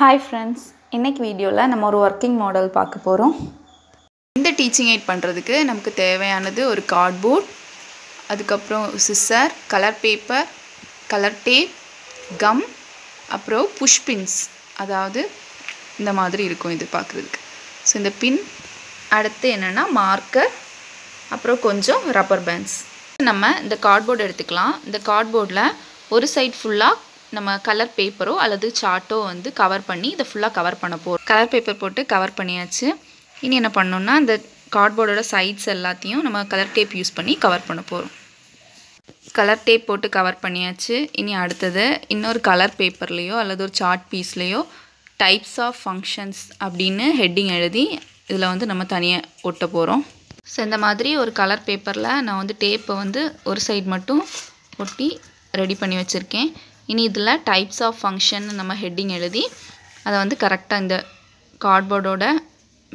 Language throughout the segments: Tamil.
ஹாய் ஃப்ரெண்ட்ஸ் இன்றைக்கி வீடியோவில் நம்ம ஒரு ஒர்க்கிங் மாடல் பார்க்க போகிறோம் இந்த டீச்சிங் எய்ட் பண்ணுறதுக்கு நமக்கு தேவையானது ஒரு கார்ட்போர்ட் அதுக்கப்புறம் scissor colour paper colour tape gum அப்புறம் புஷ் பின்ஸ் அதாவது இந்த மாதிரி இருக்கும் இது பார்க்குறதுக்கு ஸோ இந்த பின் அடுத்து என்னென்னா மார்க்கர் அப்புறம் கொஞ்சம் ரப்பர் பேண்ட்ஸ் நம்ம இந்த கார்ட்போர்டு எடுத்துக்கலாம் இந்த கார்ட்போர்டில் ஒரு சைட் ஃபுல்லாக நம்ம கலர் பேப்பரோ அல்லது சார்ட்டோ வந்து கவர் பண்ணி இதை ஃபுல்லாக கவர் பண்ண போகிறோம் கலர் பேப்பர் போட்டு கவர் பண்ணியாச்சு இனி என்ன பண்ணோம்னா அந்த கார்ட்போர்டோட சைட்ஸ் எல்லாத்தையும் நம்ம கலர் டேப் யூஸ் பண்ணி கவர் பண்ண போகிறோம் கலர் டேப் போட்டு கவர் பண்ணியாச்சு இனி அடுத்தது இன்னொரு கலர் பேப்பர்லேயோ அல்லது ஒரு சார்ட் பீஸ்லேயோ டைப்ஸ் ஆஃப் ஃபங்க்ஷன்ஸ் அப்படின்னு ஹெட்டிங் எழுதி இதில் வந்து நம்ம தனியாக ஒட்ட போகிறோம் ஸோ இந்த மாதிரி ஒரு கலர் பேப்பரில் நான் வந்து டேப்பை வந்து ஒரு சைட் மட்டும் ஒட்டி ரெடி பண்ணி வச்சுருக்கேன் இனி இதில் டைப்ஸ் ஆஃப் ஃபங்க்ஷன் நம்ம ஹெட்டிங் எழுதி அதை வந்து கரெக்டாக இந்த கார்ட்போர்டோட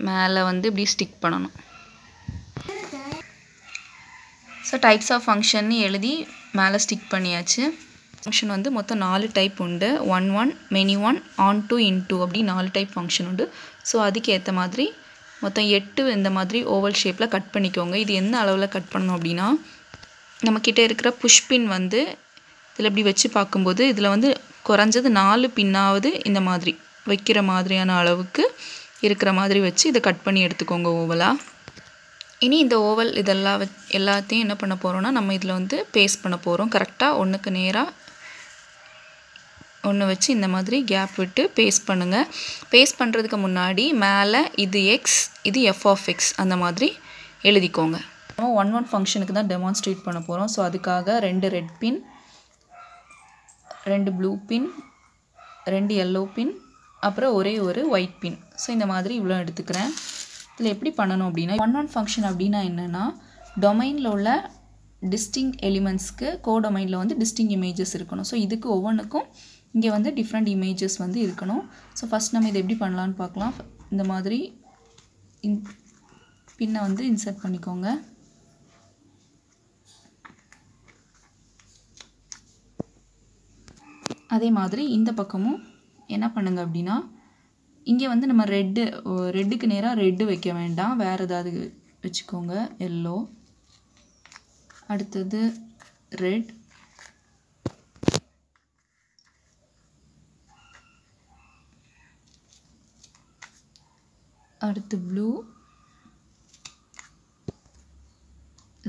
மேலே வந்து இப்படி ஸ்டிக் பண்ணணும் ஸோ டைப்ஸ் ஆஃப் ஃபங்க்ஷன்னு எழுதி மேலே ஸ்டிக் பண்ணியாச்சு ஃபங்க்ஷன் வந்து மொத்தம் நாலு டைப் உண்டு one one many one onto into அப்படி நாலு டைப் ஃபங்க்ஷன் உண்டு ஸோ அதுக்கேற்ற மாதிரி மொத்தம் எட்டு இந்த மாதிரி ஓவல் ஷேப்பில் கட் பண்ணிக்கோங்க இது என்ன அளவில் கட் பண்ணணும் அப்படின்னா நம்மக்கிட்ட இருக்கிற புஷ்பின் வந்து இதில் இப்படி வச்சு பார்க்கும்போது இதில் வந்து குறைஞ்சது நாலு பின்னாவது இந்த மாதிரி வைக்கிற மாதிரியான அளவுக்கு இருக்கிற மாதிரி வச்சு இதை கட் பண்ணி எடுத்துக்கோங்க ஓவலாக இனி இந்த ஓவல் இதெல்லாம் வ எல்லாத்தையும் என்ன பண்ண போகிறோன்னா நம்ம இதில் வந்து பேஸ்ட் பண்ண போகிறோம் கரெக்டாக ஒன்றுக்கு நேராக ஒன்று வச்சு இந்த மாதிரி கேப் விட்டு பேஸ்ட் பண்ணுங்கள் பேஸ்ட் பண்ணுறதுக்கு முன்னாடி மேலே இது எக்ஸ் இது எஃப் ஆஃப் எக்ஸ் அந்த மாதிரி எழுதிக்கோங்க ஒன் ஒன் ஃபங்க்ஷனுக்கு தான் டெமான்ஸ்ட்ரேட் பண்ண போகிறோம் ஸோ அதுக்காக ரெண்டு ரெட் பின் ரெண்டு ப்ளூ பின் ரெண்டு எல்லோ பின் அப்புறம் ஒரே ஒரு ஒயிட் பின் ஸோ இந்த மாதிரி இவ்வளோ எடுத்துக்கிறேன் இதில் எப்படி பண்ணணும் அப்படின்னா ஒன் ஒன் ஃபங்க்ஷன் அப்படின்னா என்னென்னா டொமைனில் உள்ள டிஸ்டிங் எலிமெண்ட்ஸ்க்கு கோ டொமைனில் வந்து டிஸ்டிங் இமேஜஸ் இருக்கணும் ஸோ இதுக்கு ஒவ்வொன்றுக்கும் இங்கே வந்து டிஃப்ரெண்ட் இமேஜஸ் வந்து இருக்கணும் ஸோ ஃபஸ்ட் நம்ம இதை எப்படி பண்ணலான்னு பார்க்கலாம் இந்த மாதிரி இன் பின்னை வந்து இன்சர்ட் பண்ணிக்கோங்க அதே மாதிரி இந்த பக்கமும் என்ன பண்ணுங்கள் அப்படின்னா இங்கே வந்து நம்ம ரெட்டு ரெட்டுக்கு நேராக ரெட்டு வைக்க வேண்டாம் வேறு ஏதாவது வச்சுக்கோங்க எல்லோ அடுத்தது ரெட் அடுத்து ப்ளூ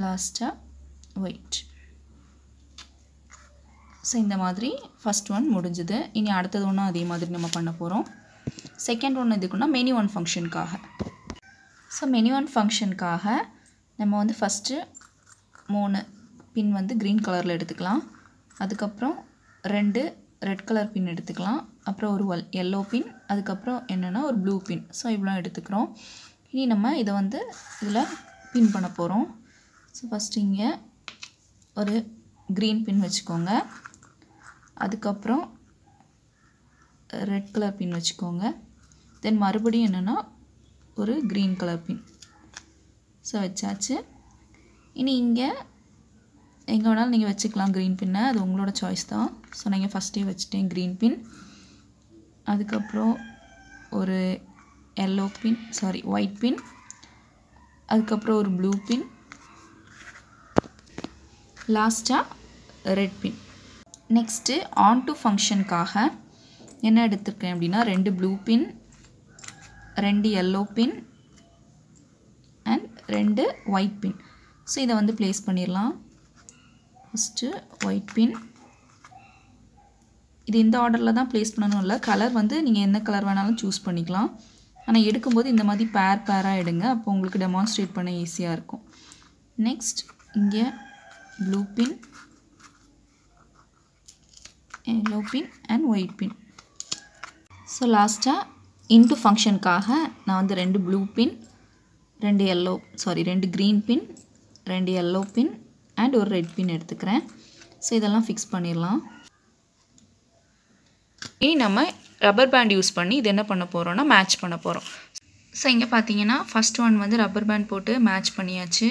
லாஸ்ட்டாக ஒயிட் ஸோ இந்த மாதிரி ஃபஸ்ட் ஒன் முடிஞ்சுது இனி அடுத்தது ஒன்றும் அதே மாதிரி நம்ம பண்ண போகிறோம் செகண்ட் ஒன்று இதுக்குன்னா மெனி ஒன் ஃபங்க்ஷனுக்காக ஸோ மெனி ஒன் ஃபங்க்ஷனுக்காக நம்ம வந்து ஃபஸ்ட்டு மூணு பின் வந்து க்ரீன் கலரில் எடுத்துக்கலாம் அதுக்கப்புறம் ரெண்டு ரெட் கலர் பின் எடுத்துக்கலாம் அப்புறம் ஒரு ஒல் எல்லோ பின் அதுக்கப்புறம் என்னென்னா ஒரு ப்ளூ பின் ஸோ இவ்வளோ எடுத்துக்கிறோம் இனி நம்ம இதை வந்து இதில் பின் பண்ண போகிறோம் ஸோ ஃபஸ்ட்டு இங்கே ஒரு க்ரீன் பின் வச்சுக்கோங்க அதுக்கப்புறம் ரெட் கலர் பின் வச்சுக்கோங்க தென் மறுபடியும் என்னென்னா ஒரு க்ரீன் கலர் பின் ஸோ வச்சாச்சு இனி இங்கே எங்கே வேணாலும் நீங்கள் வச்சுக்கலாம் க்ரீன் பின்னை அது உங்களோட சாய்ஸ் தான் ஸோ நீங்கள் ஃபஸ்ட்டே வச்சுட்டேன் க்ரீன் பின் அதுக்கப்புறம் ஒரு yellow pin sorry white pin அதுக்கப்புறம் ஒரு ப்ளூ பின் லாஸ்ட்டாக red pin next onto ஃபங்க்ஷனுக்காக என்ன எடுத்துருக்கேன் அப்படின்னா ரெண்டு ப்ளூ பின் ரெண்டு எல்லோ பின் அண்ட் ரெண்டு ஒயிட் பின் ஸோ இதை வந்து ப்ளேஸ் பண்ணிடலாம் ஃபஸ்ட்டு ஒயிட் பின் இது இந்த ஆர்டரில் தான் ப்ளேஸ் பண்ணணும் இல்லை கலர் வந்து நீங்கள் என்ன கலர் வேணாலும் சூஸ் பண்ணிக்கலாம் ஆனால் எடுக்கும்போது இந்த மாதிரி பேர் பேராக எடுங்க அப்போ உங்களுக்கு டெமான்ஸ்ட்ரேட் பண்ண ஈஸியாக இருக்கும் நெக்ஸ்ட் இங்கே blue pin yellow pin and white pin so லாஸ்ட்டாக இன்ட்டு ஃபங்க்ஷனுக்காக நான் வந்து ரெண்டு ப்ளூ பின் ரெண்டு எல்லோ சாரி ரெண்டு க்ரீன் பின் ரெண்டு எல்லோ பின் அண்ட் ஒரு ரெட் பின் எடுத்துக்கிறேன் ஸோ இதெல்லாம் ஃபிக்ஸ் பண்ணிடலாம் இனி நம்ம ரப்பர் பேண்ட் யூஸ் பண்ணி இது என்ன பண்ண போகிறோம்னா மேட்ச் பண்ண போகிறோம் ஸோ இங்கே பார்த்தீங்கன்னா ஃபஸ்ட் ஒன் வந்து ரப்பர் பேண்ட் போட்டு மேட்ச் பண்ணியாச்சு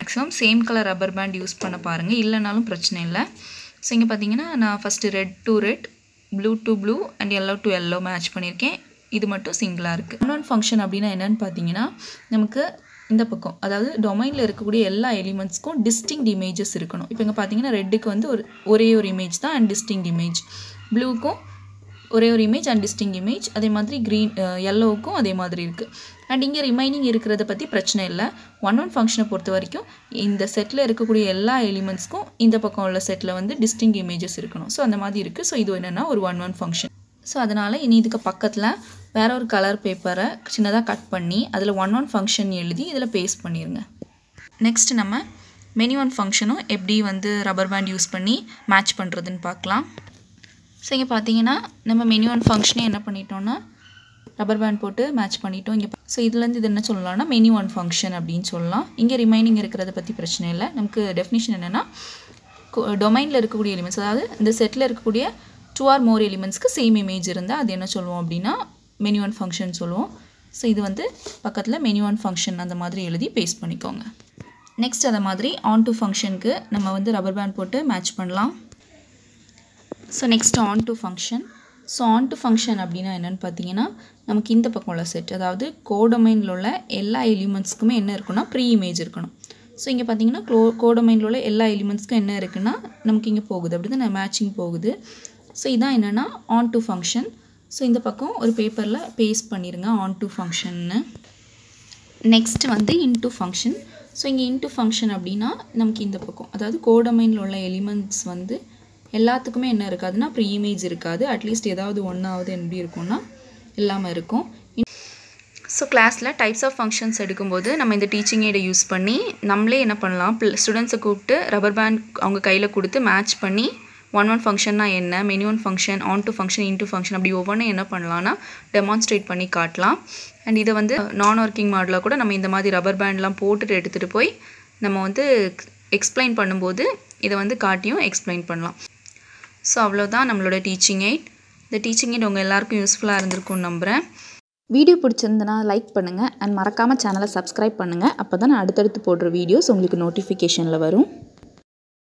maximum same colour rubber band use பண்ண பாருங்கள் இல்லைனாலும் பிரச்சனை இல்லை ஸோ இங்கே பார்த்தீங்கன்னா நான் first red to red blue to blue and yellow to yellow match பண்ணியிருக்கேன் இது மட்டும் சிங்கிளாக இருக்குது இன்னொன்று ஃபங்க்ஷன் அப்படின்னா என்னென்னு பார்த்தீங்கன்னா நமக்கு இந்த பக்கம் அதாவது டொமைனில் இருக்கக்கூடிய எல்லா எலிமெண்ட்ஸ்க்கும் டிஸ்டிங் இமேஜஸ் இருக்கணும் இப்போ இங்கே பார்த்தீங்கன்னா ரெட்டுக்கு வந்து ஒரு ஒரே ஒரு இமேஜ் தான் அண்ட் டிஸ்டிங் இமேஜ் ப்ளூக்கும் ஒரே ஒரு இமேஜ் அண்ட் டிஸ்டிங் இமேஜ் அதே மாதிரி க்ரீன் எல்லோவுக்கும் அதே மாதிரி இருக்குது அண்ட் இங்கே ரிமைனிங் இருக்கிறத பற்றி பிரச்சனை இல்லை ஒன் ஒன் ஃபங்க்ஷனை பொறுத்த வரைக்கும் இந்த செட்டில் இருக்கக்கூடிய எல்லா எலிமெண்ட்ஸ்க்கும் இந்த பக்கம் உள்ள செட்டில் வந்து டிஸ்டிங் இமேஜஸ் இருக்கணும் ஸோ அந்த மாதிரி இருக்குது ஸோ இது என்னென்னா ஒரு ஒன் ஒன் ஃபங்க்ஷன் ஸோ அதனால் இனி இதுக்கு பக்கத்தில் வேற ஒரு கலர் பேப்பரை சின்னதாக கட் பண்ணி அதில் ஒன் ஒன் ஃபங்க்ஷன் எழுதி இதில் பேஸ்ட் பண்ணிடுங்க நெக்ஸ்ட் நம்ம மெனி ஒன் ஃபங்க்ஷனும் எப்படி வந்து ரப்பர் பேண்ட் யூஸ் பண்ணி மேட்ச் பண்ணுறதுன்னு பார்க்கலாம் ஸோ இங்கே பார்த்தீங்கன்னா நம்ம மெனு ஒன் ஃபங்க்ஷனே என்ன பண்ணிட்டோம்னா ரப்பர் பேண்ட் போட்டு மேட்ச் பண்ணிட்டோம் இங்கே ஸோ இதுலேருந்து இது என்ன சொல்லலாம்னா மெனு ஒன் ஃபங்க்ஷன் அப்படின்னு சொல்லலாம் இங்கே ரிமைனிங் இருக்கிறத பற்றி பிரச்சனை இல்லை நமக்கு டெஃபினிஷன் என்னென்னா டொமைனில் இருக்கக்கூடிய எலிமெண்ட்ஸ் அதாவது இந்த செட்டில் இருக்கக்கூடிய டூ ஆர் மோர் எலிமெண்ட்ஸ்க்கு சேம் இமேஜ் இருந்தால் அது என்ன சொல்லுவோம் அப்படின்னா மெனு ஒன் ஃபங்க்ஷன் சொல்லுவோம் ஸோ இது வந்து பக்கத்தில் மெனு ஒன் ஃபங்க்ஷன் அந்த மாதிரி எழுதி பேஸ்ட் பண்ணிக்கோங்க நெக்ஸ்ட் அதை மாதிரி ஆன் டு ஃபங்க்ஷனுக்கு நம்ம வந்து ரப்பர் பேண்ட் போட்டு மேட்ச் பண்ணலாம் so next onto function so onto function அப்படின்னா என்னென்னு பார்த்தீங்கன்னா நமக்கு இந்த பக்கம் உள்ள செட் அதாவது கோடமைனில் உள்ள எல்லா எலிமெண்ட்ஸ்க்குமே என்ன இருக்குன்னா ப்ரீ இமேஜ் இருக்கணும் ஸோ இங்கே பார்த்தீங்கன்னா க்ளோ கோடமைனில் உள்ள எல்லா எலிமெண்ட்ஸ்க்கும் என்ன இருக்குன்னா நமக்கு இங்கே போகுது அப்படி தான் மேட்சிங் போகுது ஸோ இதான் என்னென்னா ஆன் டு ஃபங்க்ஷன் ஸோ இந்த பக்கம் ஒரு பேப்பரில் பேஸ்ட் பண்ணிடுங்க ஆன் டு ஃபங்க்ஷன்னு நெக்ஸ்ட்டு வந்து இன்டூ ஃபங்க்ஷன் ஸோ இங்கே இன்டூ ஃபங்க்ஷன் அப்படின்னா நமக்கு இந்த பக்கம் அதாவது கோடமைனில் உள்ள எலிமெண்ட்ஸ் வந்து எல்லாத்துக்குமே என்ன இருக்காதுன்னா அப்புறம் இமேஜ் இருக்காது அட்லீஸ்ட் ஏதாவது ஒன்றாவது என்பி இருக்கும்னா இல்லாமல் இருக்கும் ஸோ கிளாஸில் டைப்ஸ் ஆஃப் ஃபங்க்ஷன்ஸ் எடுக்கும்போது நம்ம இந்த டீச்சிங் எய்டை யூஸ் பண்ணி நம்மளே என்ன பண்ணலாம் ஸ்டூடெண்ட்ஸை கூப்பிட்டு ரப்பர் பேண்ட் அவங்க கையில் கொடுத்து மேட்ச் பண்ணி ஒன் ஒன் ஃபங்க்ஷன்னா என்ன many one function onto function into function அப்படி ஒவ்வொன்றும் என்ன பண்ணலான்னா டெமான்ஸ்ட்ரேட் பண்ணி காட்டலாம் அண்ட் இதை வந்து நான் ஒர்க்கிங் மாடலாக கூட நம்ம இந்த மாதிரி ரப்பர் பேண்ட்லாம் போட்டுட்டு எடுத்துகிட்டு போய் நம்ம வந்து எக்ஸ்பிளைன் பண்ணும்போது இதை வந்து காட்டியும் எக்ஸ்பிளைன் பண்ணலாம் ஸோ அவ்வளோதான் நம்மளோட டீச்சிங் எய்ட் இந்த டீச்சிங் எய்ட் உங்கள் எல்லாருக்கும் யூஸ்ஃபுல்லாக இருந்திருக்கும்னு நம்புகிறேன் வீடியோ பிடிச்சிருந்தனா லைக் பண்ணுங்கள் அண்ட் மறக்காமல் சேனலை சப்ஸ்கிரைப் பண்ணுங்கள் அப்போ தான் நான் அடுத்தடுத்து போடுற வீடியோஸ் உங்களுக்கு நோட்டிஃபிகேஷனில் வரும்